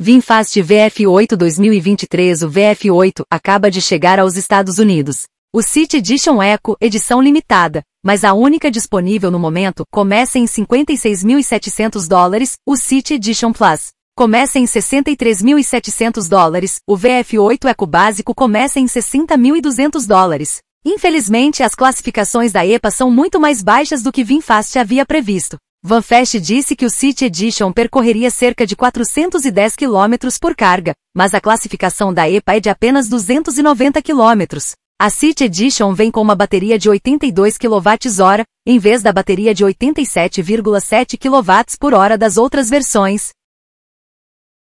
VinFast VF8 2023 O VF8 acaba de chegar aos Estados Unidos. O City Edition Eco, edição limitada, mas a única disponível no momento, começa em 56.700 dólares, o City Edition Plus. Começa em 63.700 dólares, o VF8 Eco básico começa em 60.200 dólares. Infelizmente, as classificações da EPA são muito mais baixas do que VinFast havia previsto. Van Fest disse que o City Edition percorreria cerca de 410 km por carga, mas a classificação da EPA é de apenas 290 km. A City Edition vem com uma bateria de 82 kWh, em vez da bateria de 87,7 kWh das outras versões.